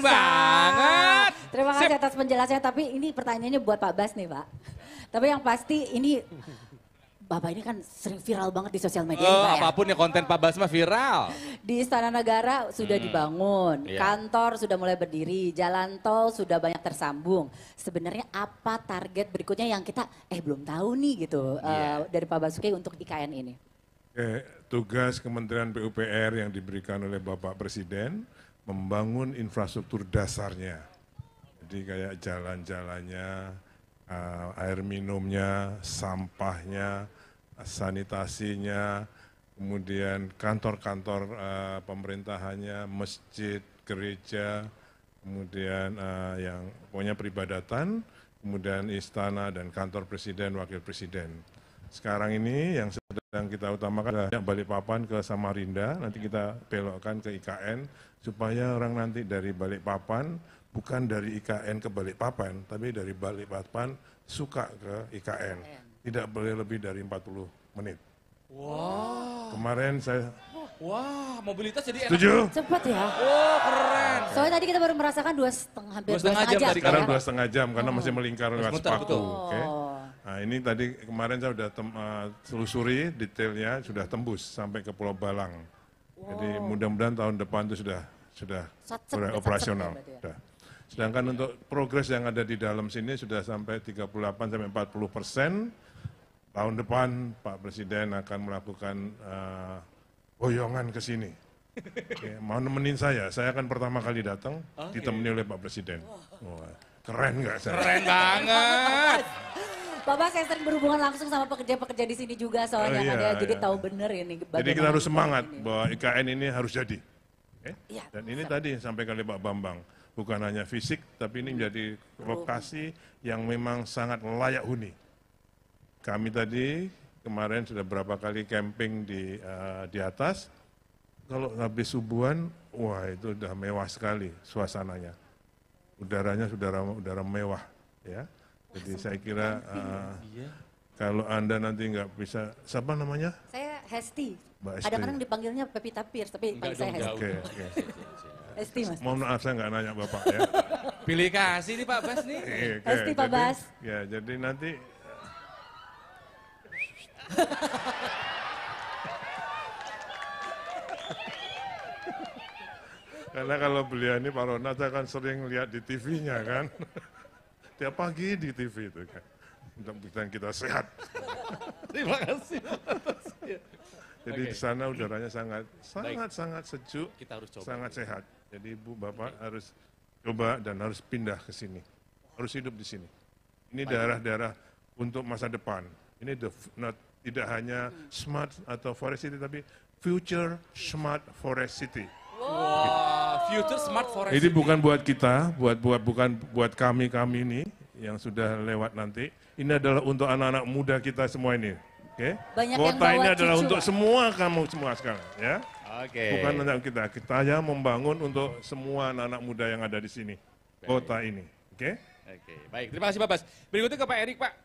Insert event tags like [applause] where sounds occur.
keren banget. Terima kasih Sip. atas penjelasannya, tapi ini pertanyaannya buat Pak Bas nih Pak. Tapi yang pasti ini Bapak ini kan sering viral banget di sosial media. Oh, Pak, ya? apapun ya konten Pak Bas mah viral. Di Istana Negara sudah hmm. dibangun, yeah. kantor sudah mulai berdiri, jalan tol sudah banyak tersambung. Sebenarnya apa target berikutnya yang kita eh belum tahu nih gitu yeah. uh, iya. dari Pak Basuki untuk IKN ini? Eh, tugas Kementerian PUPR yang diberikan oleh Bapak Presiden membangun infrastruktur dasarnya. Jadi kayak jalan-jalannya, eh, air minumnya, sampahnya, sanitasinya, kemudian kantor-kantor eh, pemerintahannya, masjid, gereja, kemudian eh, yang pokoknya peribadatan, kemudian istana dan kantor presiden, wakil presiden. Sekarang ini yang yang kita utamakan adalah balik yang Papan ke Samarinda, nanti kita belokkan ke IKN, supaya orang nanti dari Balik Papan bukan dari IKN ke Balik Papan, tapi dari Balik Papan suka ke IKN. Tidak boleh lebih dari 40 menit. Wow. Kemarin saya... Wah, wow, mobilitas jadi enak. Setuju? Cepat ya. Oh, keren. Soalnya tadi kita baru merasakan dua setengah, hampir dua setengah, dua setengah jam. jam sekarang kan? dua setengah jam karena oh. masih melingkar lewat sepatu. Oh. Okay ini tadi kemarin saya sudah tem, uh, telusuri detailnya sudah tembus sampai ke Pulau Balang. Wow. Jadi mudah-mudahan tahun depan itu sudah sudah ya, ya? sudah operasional. ya, Sedangkan untuk progres yang ada di dalam sini sudah sampai 38 sampai 40 persen. Tahun depan Pak Presiden akan melakukan uh, boyongan ke sini. Okay, [laughs] ya, mau nemenin saya, saya akan pertama kali datang, okay. Oh, ditemani iya. oleh Pak Presiden. Wah, keren nggak saya? Keren banget. [laughs] Bapak saya sering berhubungan langsung sama pekerja-pekerja di sini juga soalnya oh, iya, ada, iya. jadi tahu benar ini. Jadi kita harus semangat ini. bahwa IKN ini harus jadi. Eh? Ya, Dan ini tadi yang sampai kali Pak Bambang, bukan hanya fisik, tapi ini hmm. menjadi lokasi yang memang sangat layak huni. Kami tadi kemarin sudah berapa kali camping di uh, di atas. Kalau habis subuhan, wah itu sudah mewah sekali suasananya. Udaranya sudah udara mewah, ya. Jadi saya kira uh, kalau Anda nanti nggak bisa, siapa namanya? Saya Hesti. Ada kadang dipanggilnya Pepita tapi panggil saya Hesti. Oke, oke. [laughs] Hesti mas. Mohon maaf saya nggak nanya Bapak ya. [laughs] Pilih kasih nih Pak Bas nih. Iya, okay, Hesti Pak jadi, Bas. Ya, jadi nanti... [laughs] Karena kalau beliau ini Pak Ronald saya kan sering lihat di TV-nya kan tiap pagi di TV itu kan. Mudah-mudahan kita sehat. [laughs] Terima kasih. Jadi okay. di sana udaranya sangat sangat Baik. sangat sejuk, kita harus coba sangat ini. sehat. Jadi ibu bapak okay. harus coba dan harus pindah ke sini, harus hidup di sini. Ini daerah-daerah untuk masa depan. Ini the, not, tidak hanya hmm. smart atau forest city, tapi future smart forest city. Wow. Okay. Future Smart Forest. Ini bukan buat kita, buat buat bukan buat kami kami ini yang sudah lewat nanti. Ini adalah untuk anak-anak muda kita semua ini. Oke. Okay? Banyak Kota ini cucu. adalah untuk semua kamu semua sekarang, ya. Oke. Okay. Bukan untuk kita, kita yang membangun untuk semua anak-anak muda yang ada di sini. Kota ini, oke? Okay? Oke, baik. Terima kasih Pak Bas. Berikutnya ke Pak Erik, Pak.